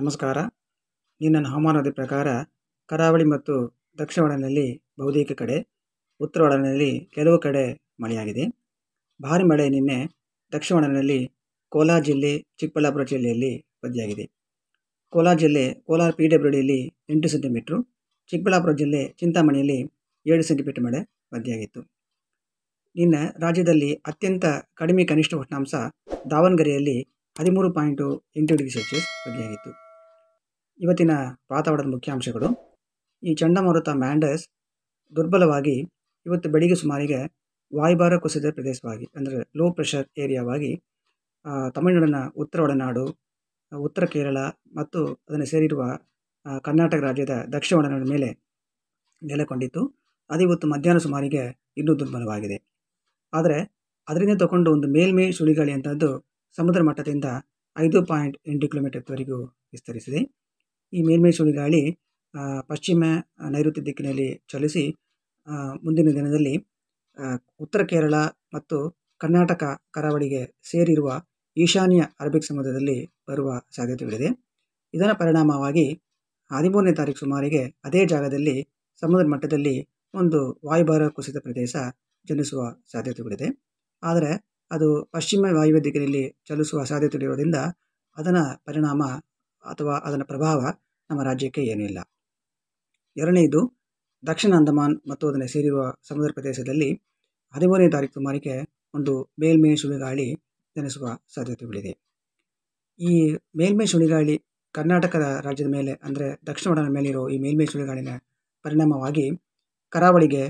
ನಮಸ್ಕಾರ ನಿನ್ನ ಹವಾಮಾನದ ಪ್ರಕಾರ ಕರಾವಳಿ ಮತ್ತು ದಕ್ಷಿಣ ಒಳನಲ್ಲಿ ಬಹುತೇಕ ಕಡೆ ಉತ್ತರ ಒಳನಲ್ಲಿ ಕೆಲವು ಕಡೆ ಮಳೆಯಾಗಿದೆ ಭಾರಿ ಮಳೆ ನಿನ್ನೆ ದಕ್ಷಿಣ ಒಳನಲ್ಲಿ ಕೋಲಾರ ಜಿಲ್ಲೆ ಚಿಕ್ಕಬಳ್ಳಾಪುರ ಜಿಲ್ಲೆಯಲ್ಲಿ ವರದಿಯಾಗಿದೆ ಕೋಲಾರ ಜಿಲ್ಲೆ ಕೋಲಾರ ಪಿ ಡಬ್ಲ್ಯೂ ಡಿಯಲ್ಲಿ ಎಂಟು ಸೆಂಟಿಮೀಟ್ರು ಚಿಕ್ಕಬಳ್ಳಾಪುರ ಜಿಲ್ಲೆ ಚಿಂತಾಮಣಿಯಲ್ಲಿ ಏಳು ಸೆಂಟಿಮೀಟರ್ ಮಳೆ ವರದಿಯಾಗಿತ್ತು ನಿನ್ನೆ ರಾಜ್ಯದಲ್ಲಿ ಅತ್ಯಂತ ಕಡಿಮೆ ಕನಿಷ್ಠ ಉಷ್ಣಾಂಶ ದಾವಣಗೆರೆಯಲ್ಲಿ ಹದಿಮೂರು ಪಾಯಿಂಟು ಎಂಟು ಡಿಗ್ರಿ ಸೆಲ್ಸಿಯಸ್ ವರದಿಯಾಗಿತ್ತು ಇವತ್ತಿನ ವಾತಾವರಣದ ಮುಖ್ಯಾಂಶಗಳು ಈ ಚಂಡಮಾರುತ ಮ್ಯಾಂಡಸ್ ದುರ್ಬಲವಾಗಿ ಇವತ್ತು ಬೆಳಿಗ್ಗೆ ಸುಮಾರಿಗೆ ವಾಯುಭಾರ ಕುಸಿದ ಪ್ರದೇಶವಾಗಿ ಅಂದರೆ ಲೋ ಪ್ರೆಷರ್ ಏರಿಯಾವಾಗಿ ತಮಿಳುನಾಡಿನ ಉತ್ತರ ಒಳನಾಡು ಉತ್ತರ ಕೇರಳ ಮತ್ತು ಅದನ್ನು ಸೇರಿರುವ ಕರ್ನಾಟಕ ರಾಜ್ಯದ ದಕ್ಷಿಣ ಒಳನಾಡಿನ ಮೇಲೆ ನೆಲೆಕೊಂಡಿತ್ತು ಅದು ಇವತ್ತು ಮಧ್ಯಾಹ್ನ ಸುಮಾರಿಗೆ ಇನ್ನೂ ದುರ್ಬಲವಾಗಿದೆ ಆದರೆ ಅದರಿಂದ ತಗೊಂಡು ಒಂದು ಮೇಲ್ಮೈ ಸುಳಿಗಾಳಿ ಅಂತದ್ದು ಸಮುದ್ರ ಮಟ್ಟದಿಂದ ಐದು ಪಾಯಿಂಟ್ ಎಂಟು ಕಿಲೋಮೀಟರ್ವರೆಗೂ ವಿಸ್ತರಿಸಿದೆ ಈ ಮೇಲ್ಮೈ ಗಾಳಿ ಪಶ್ಚಿಮ ನೈಋತ್ಯ ದಿಕ್ಕಿನಲ್ಲಿ ಚಲಿಸಿ ಮುಂದಿನ ದಿನದಲ್ಲಿ ಉತ್ತರ ಕೇರಳ ಮತ್ತು ಕರ್ನಾಟಕ ಕರಾವಳಿಗೆ ಸೇರಿರುವ ಈಶಾನ್ಯ ಅರಬಿಕ್ ಸಮುದ್ರದಲ್ಲಿ ಬರುವ ಸಾಧ್ಯತೆಗಳಿದೆ ಇದರ ಪರಿಣಾಮವಾಗಿ ಹದಿಮೂರನೇ ತಾರೀಕು ಸುಮಾರಿಗೆ ಅದೇ ಜಾಗದಲ್ಲಿ ಸಮುದ್ರ ಮಟ್ಟದಲ್ಲಿ ಒಂದು ವಾಯುಭಾರ ಕುಸಿತ ಪ್ರದೇಶ ಜನಿಸುವ ಸಾಧ್ಯತೆಗಳಿದೆ ಆದರೆ ಅದು ಪಶ್ಚಿಮ ವಾಯುವ್ಯ ದಿಕ್ಕಿನಲ್ಲಿ ಚಲಿಸುವ ಸಾಧ್ಯತೆಗಳಿರೋದ್ರಿಂದ ಅದನ್ನು ಪರಿಣಾಮ ಅಥವಾ ಅದರ ಪ್ರಭಾವ ನಮ್ಮ ರಾಜ್ಯಕ್ಕೆ ಏನೂ ಇಲ್ಲ ಎರಡನೇದು ದಕ್ಷಿಣ ಅಂದಮಾನ್ ಮತ್ತು ಅದನ್ನು ಸೇರಿರುವ ಸಮುದ್ರ ಪ್ರದೇಶದಲ್ಲಿ ಹದಿಮೂರನೇ ತಾರೀಕು ಸುಮಾರಿಗೆ ಒಂದು ಮೇಲ್ಮೈ ಸುಳಿಗಾಳಿ ಜನಿಸುವ ಸಾಧ್ಯತೆಗಳಿದೆ ಈ ಮೇಲ್ಮೈ ಸುಳಿಗಾಳಿ ಕರ್ನಾಟಕದ ರಾಜ್ಯದ ಮೇಲೆ ಅಂದರೆ ದಕ್ಷಿಣ ಮೇಲೆ ಮೇಲಿರೋ ಈ ಮೇಲ್ಮೈ ಸುಳಿಗಾಳಿನ ಪರಿಣಾಮವಾಗಿ ಕರಾವಳಿಗೆ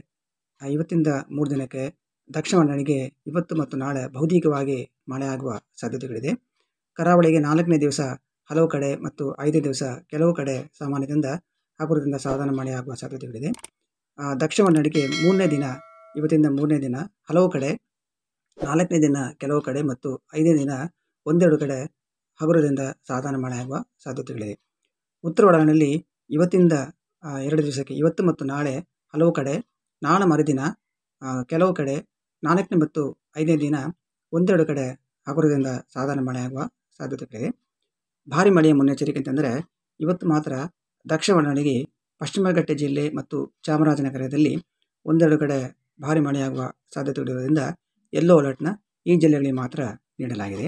ಇವತ್ತಿಂದ ಮೂರು ದಿನಕ್ಕೆ ದಕ್ಷಿಣ ಒಡನಾಡಿಗೆ ಇವತ್ತು ಮತ್ತು ನಾಳೆ ಬಹುತೇಕವಾಗಿ ಮಳೆಯಾಗುವ ಸಾಧ್ಯತೆಗಳಿದೆ ಕರಾವಳಿಗೆ ನಾಲ್ಕನೇ ದಿವಸ ಹಲವು ಕಡೆ ಮತ್ತು ಐದು ದಿವಸ ಕೆಲವು ಕಡೆ ಸಾಮಾನ್ಯದಿಂದ ಹಗುರದಿಂದ ಸಾಧಾರಣ ಮಳೆಯಾಗುವ ಸಾಧ್ಯತೆಗಳಿದೆ ದಕ್ಷಿಣ ಒಳನಾಡಿಗೆ ಮೂರನೇ ದಿನ ಇವತ್ತಿಂದ ಮೂರನೇ ದಿನ ಹಲವು ಕಡೆ ನಾಲ್ಕನೇ ದಿನ ಕೆಲವು ಕಡೆ ಮತ್ತು ಐದನೇ ದಿನ ಒಂದೆರಡು ಕಡೆ ಹಗುರದಿಂದ ಸಾಧಾರಣ ಮಳೆಯಾಗುವ ಸಾಧ್ಯತೆಗಳಿದೆ ಉತ್ತರ ಒಳನಾಡಿನಲ್ಲಿ ಇವತ್ತಿಂದ ಎರಡು ದಿವಸಕ್ಕೆ ಇವತ್ತು ಮತ್ತು ನಾಳೆ ಹಲವು ಕಡೆ ನಾಳೆ ಮರುದಿನ ಕೆಲವು ಕಡೆ ನಾಲ್ಕನೇ ಮತ್ತು ಐದನೇ ದಿನ ಒಂದೆರಡು ಕಡೆ ಹಗುರದಿಂದ ಸಾಧಾರಣ ಮಳೆಯಾಗುವ ಸಾಧ್ಯತೆಗಳಿದೆ ಭಾರಿ ಮಳೆಯ ಮುನ್ನೆಚ್ಚರಿಕೆ ಅಂತಂದರೆ ಇವತ್ತು ಮಾತ್ರ ದಕ್ಷಿಣ ಒಳನಾಡಿಗೆ ಪಶ್ಚಿಮಘಟ್ಟ ಜಿಲ್ಲೆ ಮತ್ತು ಚಾಮರಾಜನಗರದಲ್ಲಿ ಒಂದೆರಡು ಕಡೆ ಭಾರಿ ಮಳೆಯಾಗುವ ಸಾಧ್ಯತೆಗಳಿರೋದ್ರಿಂದ ಯೆಲ್ಲೋ ಅಲರ್ಟ್ನ ಈ ಜಿಲ್ಲೆಗಳಿಗೆ ಮಾತ್ರ ನೀಡಲಾಗಿದೆ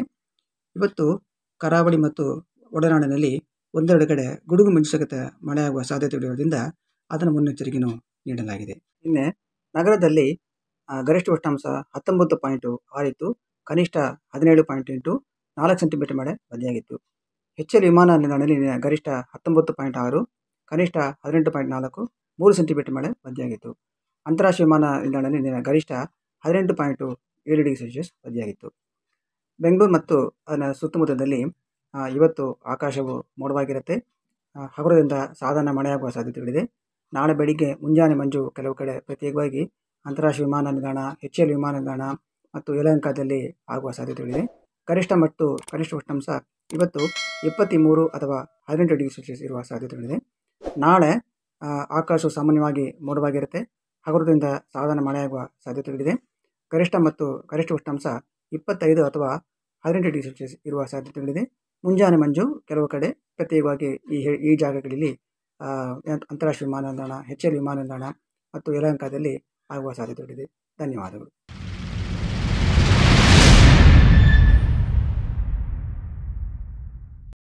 ಇವತ್ತು ಕರಾವಳಿ ಮತ್ತು ಒಳನಾಡಿನಲ್ಲಿ ಒಂದೆರಡು ಕಡೆ ಗುಡುಗು ಮಂಜುಸಹಿತ ಮಳೆಯಾಗುವ ಸಾಧ್ಯತೆಗಳಿರೋದ್ರಿಂದ ಅದರ ಮುನ್ನೆಚ್ಚರಿಕೆಯೂ ನೀಡಲಾಗಿದೆ ನಿನ್ನೆ ನಗರದಲ್ಲಿ ಗರಿಷ್ಠ ಉಷ್ಣಾಂಶ ಹತ್ತೊಂಬತ್ತು ಪಾಯಿಂಟು ಆರಿತ್ತು ಕನಿಷ್ಠ ಹದಿನೇಳು ಪಾಯಿಂಟ್ ಎಂಟು ನಾಲ್ಕು ಸೆಂಟಿಮೀಟರ್ ಮಳೆ ಬದಿಯಾಗಿತ್ತು ಎಲ್ ವಿಮಾನ ನಿಲ್ದಾಣದಲ್ಲಿ ಗರಿಷ್ಠ ಹತ್ತೊಂಬತ್ತು ಪಾಯಿಂಟ್ ಆರು ಕನಿಷ್ಠ ಹದಿನೆಂಟು ಪಾಯಿಂಟ್ ನಾಲ್ಕು ಮೂರು ಸೆಂಟಿಮೀಟರ್ ಮಳೆ ವರದಿಯಾಗಿತ್ತು ಅಂತಾರಾಷ್ಟ್ರೀಯ ವಿಮಾನ ನಿಲ್ದಾಣದಲ್ಲಿ ಗರಿಷ್ಠ ಹದಿನೆಂಟು ಪಾಯಿಂಟು ಏಳು ಡಿಗ್ರಿ ಸೆಲ್ಸಿಯಸ್ ವರದಿಯಾಗಿತ್ತು ಬೆಂಗಳೂರು ಮತ್ತು ಅದರ ಸುತ್ತಮುತ್ತದಲ್ಲಿ ಇವತ್ತು ಆಕಾಶವು ಮೋಡವಾಗಿರುತ್ತೆ ಹಗುರದಿಂದ ಸಾಧಾರಣ ಮಳೆಯಾಗುವ ಸಾಧ್ಯತೆಗಳಿದೆ ನಾಳೆ ಬೆಳಿಗ್ಗೆ ಮುಂಜಾನೆ ಮಂಜು ಕೆಲವು ಕಡೆ ಪ್ರತ್ಯೇಕವಾಗಿ ಅಂತಾರಾಷ್ಟ್ರೀಯ ವಿಮಾನ ನಿಲ್ದಾಣ ಹೆಚ್ ಎಲ್ ವಿಮಾನ ನಿಲ್ದಾಣ ಮತ್ತು ಯಲಹಂಕದಲ್ಲಿ ಆಗುವ ಸಾಧ್ಯತೆಗಳಿದೆ ಗರಿಷ್ಠ ಮತ್ತು ಕನಿಷ್ಠ ಉಷ್ಣಾಂಶ ಇವತ್ತು ಇಪ್ಪತ್ತ್ಮೂರು ಅಥವಾ ಹದಿನೆಂಟು ಡಿಗ್ರಿ ಸೆಲ್ಸಿಯಸ್ ಇರುವ ಸಾಧ್ಯತೆಗಳಿದೆ ನಾಳೆ ಆಕಾಶವು ಸಾಮಾನ್ಯವಾಗಿ ಮೋಡವಾಗಿರುತ್ತೆ ಹಗುರದಿಂದ ಸಾಧಾರಣ ಮಳೆಯಾಗುವ ಸಾಧ್ಯತೆಗಳಿದೆ ಗರಿಷ್ಠ ಮತ್ತು ಗರಿಷ್ಠ ಉಷ್ಣಾಂಶ ಇಪ್ಪತ್ತೈದು ಅಥವಾ ಹದಿನೆಂಟು ಡಿಗ್ರಿ ಸೆಲ್ಸಿಯಸ್ ಇರುವ ಸಾಧ್ಯತೆಗಳಿದೆ ಮುಂಜಾನೆ ಮಂಜು ಕೆಲವು ಕಡೆ ಪ್ರತ್ಯೇಕವಾಗಿ ಈ ಈ ಜಾಗಗಳಲ್ಲಿ ಅಂತಾರಾಷ್ಟ್ರೀಯ ವಿಮಾನ ನಿಲ್ದಾಣ ಹೆಚ್ಚಲ್ ವಿಮಾನ ನಿಲ್ದಾಣ ಮತ್ತು ಯಲಹಂಕದಲ್ಲಿ ಆಗುವ ಸಾಧ್ಯತೆಗಳಿದೆ ಧನ್ಯವಾದಗಳು